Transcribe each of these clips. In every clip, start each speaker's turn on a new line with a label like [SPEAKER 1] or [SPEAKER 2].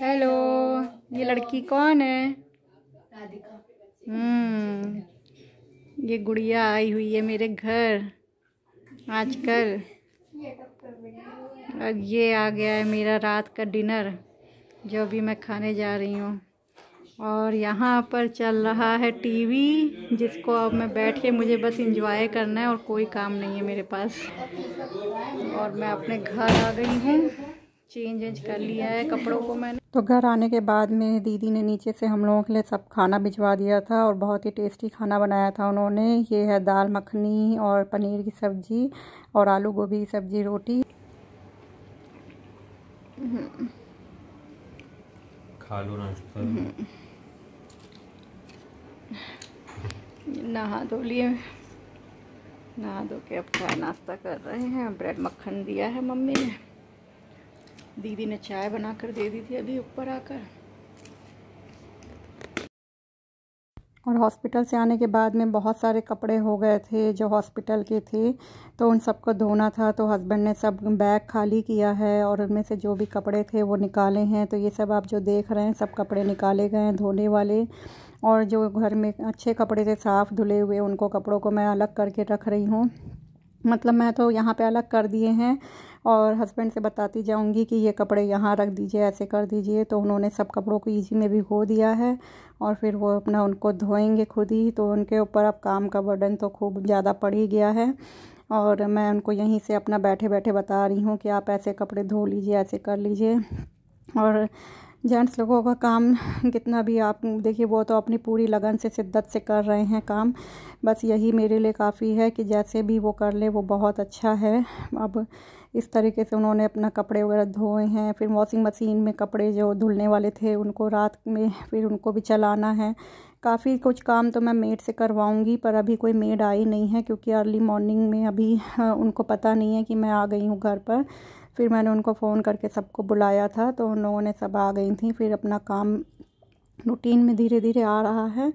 [SPEAKER 1] Hello ये लड़की कौन है हम्म ये गुड़िया आई हुई है मेरे घर आजकल और ये आ गया है मेरा रात का डिनर जो अभी मैं खाने जा रही हूँ और यहाँ पर चल रहा है टीवी जिसको अब मैं बैठ के मुझे बस इंजॉय करना है और कोई काम नहीं है मेरे पास और मैं अपने घर आ गई हूँ चेंज वेंज कर लिया है कपड़ों को मैंने तो घर आने के बाद मेरी दीदी ने नीचे से हम लोगों के लिए सब खाना भिजवा दिया था और बहुत ही टेस्टी खाना बनाया था उन्होंने ये है दाल मखनी और पनीर की सब्ज़ी और आलू गोभी की सब्ज़ी रोटी हम्म। खा लो नाश्ता नहा धो लिए नहा धो के अब चाय नाश्ता कर रहे हैं ब्रेड मक्खन दिया है मम्मी ने दीदी ने चाय बना कर दे दी थी अभी ऊपर आकर और हॉस्पिटल से आने के बाद में बहुत सारे कपड़े हो गए थे जो हॉस्पिटल के थे तो उन सबको धोना था तो हस्बैंड ने सब बैग खाली किया है और उनमें से जो भी कपड़े थे वो निकाले हैं तो ये सब आप जो देख रहे हैं सब कपड़े निकाले गए हैं धोने वाले और जो घर में अच्छे कपड़े थे साफ़ धुले हुए उनको कपड़ों को मैं अलग करके रख रही हूँ मतलब मैं तो यहाँ पर अलग कर दिए हैं और हस्बैंड से बताती जाऊँगी कि ये कपड़े यहाँ रख दीजिए ऐसे कर दीजिए तो उन्होंने सब कपड़ों को ईजी में भिगो दिया है और फिर वो अपना उनको धोएंगे खुद ही तो उनके ऊपर अब काम का बर्डन तो खूब ज़्यादा पड़ ही गया है और मैं उनको यहीं से अपना बैठे बैठे बता रही हूँ कि आप ऐसे कपड़े धो लीजिए ऐसे कर लीजिए और जेंट्स लोगों का काम कितना भी आप देखिए वो तो अपनी पूरी लगन से शिद्दत से कर रहे हैं काम बस यही मेरे लिए काफ़ी है कि जैसे भी वो कर ले वो बहुत अच्छा है अब इस तरीके से उन्होंने अपना कपड़े वगैरह धोए हैं फिर वॉशिंग मशीन में कपड़े जो धुलने वाले थे उनको रात में फिर उनको भी चलाना है काफ़ी कुछ काम तो मैं मेड से करवाऊंगी पर अभी कोई मेड आई नहीं है क्योंकि अर्ली मॉर्निंग में अभी उनको पता नहीं है कि मैं आ गई हूँ घर पर फिर मैंने उनको फ़ोन करके सबको बुलाया था तो उन लोगों ने सब आ गई थी फिर अपना काम रूटीन में धीरे धीरे आ रहा है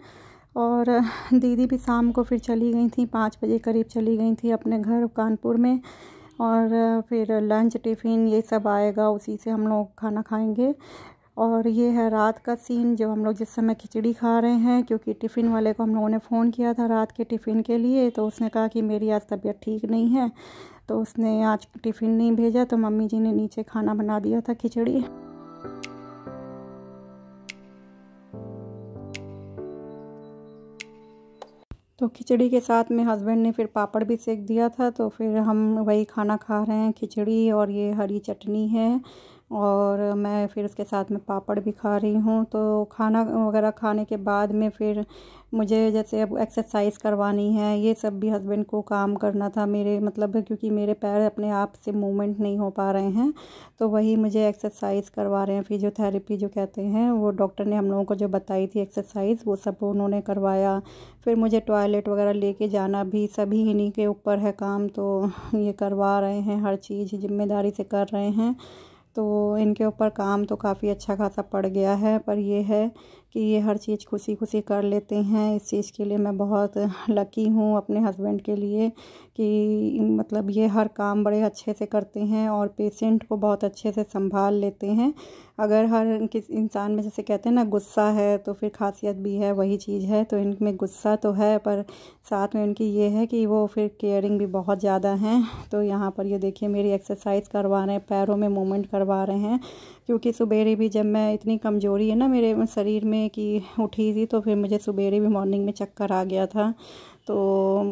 [SPEAKER 1] और दीदी भी शाम को फिर चली गई थी पाँच बजे करीब चली गई थी अपने घर कानपुर में और फिर लंच टिफ़िन ये सब आएगा उसी से हम लोग खाना खाएंगे और ये है रात का सीन जो हम लोग जिस समय खिचड़ी खा रहे हैं क्योंकि टिफ़िन वाले को हम लोगों ने फ़ोन किया था रात के टिफ़िन के लिए तो उसने कहा कि मेरी आज तबीयत ठीक नहीं है तो उसने आज टिफ़िन नहीं भेजा तो मम्मी जी ने नीचे खाना बना दिया था खिचड़ी तो खिचड़ी के साथ में हस्बैंड ने फिर पापड़ भी सेक दिया था तो फिर हम वही खाना खा रहे हैं खिचड़ी और ये हरी चटनी है और मैं फिर उसके साथ में पापड़ भी खा रही हूँ तो खाना वगैरह खाने के बाद में फिर मुझे जैसे अब एक्सरसाइज करवानी है ये सब भी हस्बैंड को काम करना था मेरे मतलब क्योंकि मेरे पैर अपने आप से मूवमेंट नहीं हो पा रहे हैं तो वही मुझे एक्सरसाइज करवा रहे हैं फिजियोथेरेपी जो कहते हैं वो डॉक्टर ने हम लोगों को जो बताई थी एक्सरसाइज वो सब उन्होंने करवाया फिर मुझे टॉयलेट वगैरह लेके जाना भी सभी इन्हीं के ऊपर है काम तो ये करवा रहे हैं हर चीज़ जिम्मेदारी से कर रहे हैं तो इनके ऊपर काम तो काफ़ी अच्छा खासा पड़ गया है पर यह है कि ये हर चीज़ खुशी खुशी कर लेते हैं इस चीज़ के लिए मैं बहुत लकी हूँ अपने हस्बैंड के लिए कि मतलब ये हर काम बड़े अच्छे से करते हैं और पेशेंट को बहुत अच्छे से संभाल लेते हैं अगर हर किस इंसान में जैसे कहते हैं ना गुस्सा है तो फिर खासियत भी है वही चीज़ है तो इनमें गुस्सा तो है पर साथ में इनकी ये है कि वो फिर केयरिंग भी बहुत ज़्यादा हैं तो यहाँ पर ये देखिए मेरी एक्सरसाइज करवा रहे हैं पैरों में मूवमेंट करवा रहे हैं क्योंकि सबेरे भी जब मैं इतनी कमज़ोरी है ना मेरे शरीर में की उठी थी तो फिर मुझे सबेरे भी मॉर्निंग में चक्कर आ गया था तो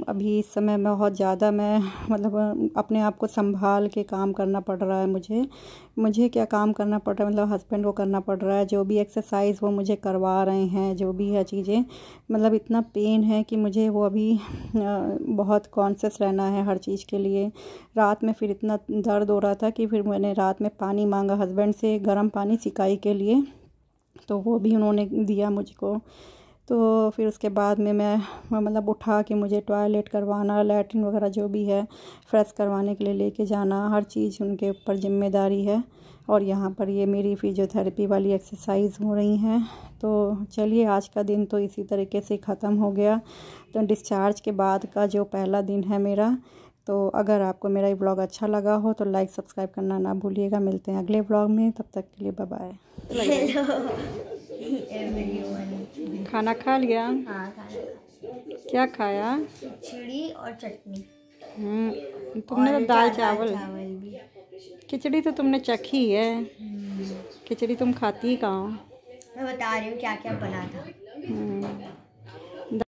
[SPEAKER 1] अभी इस समय बहुत ज़्यादा मैं मतलब अपने आप को संभाल के काम करना पड़ रहा है मुझे मुझे क्या काम करना पड़ रहा है मतलब हस्बैंड को करना पड़ रहा है जो भी एक्सरसाइज वो मुझे करवा रहे हैं जो भी है चीज़ें मतलब इतना पेन है कि मुझे वो अभी बहुत कॉन्सियस रहना है हर चीज़ के लिए रात में फिर इतना दर्द हो रहा था कि फिर मैंने रात में पानी मांगा हस्बैंड से गर्म पानी सिकाई के लिए तो वो भी उन्होंने दिया मुझको तो फिर उसके बाद में मैं मतलब उठा के मुझे टॉयलेट करवाना लेटरिन वगैरह जो भी है फ्रेश करवाने के लिए लेके जाना हर चीज़ उनके ऊपर जिम्मेदारी है और यहाँ पर ये मेरी फिजियोथेरेपी वाली एक्सरसाइज हो रही हैं तो चलिए आज का दिन तो इसी तरीके से ख़त्म हो गया तो डिस्चार्ज के बाद का जो पहला दिन है मेरा तो अगर आपको मेरा ये ब्लॉग अच्छा लगा हो तो लाइक सब्सक्राइब करना ना भूलिएगा मिलते हैं अगले ब्लॉग में तब तक के लिए बाय खाना खा लिया हाँ, खाना क्या खाया खिचड़ी और चटनी हम्म, तुमने तो दाल चावल, खिचड़ी तो तुमने चखी है हम्म। खिचड़ी तुम खाती कहाँ मैं बता रही हूँ क्या क्या बना था हम्म।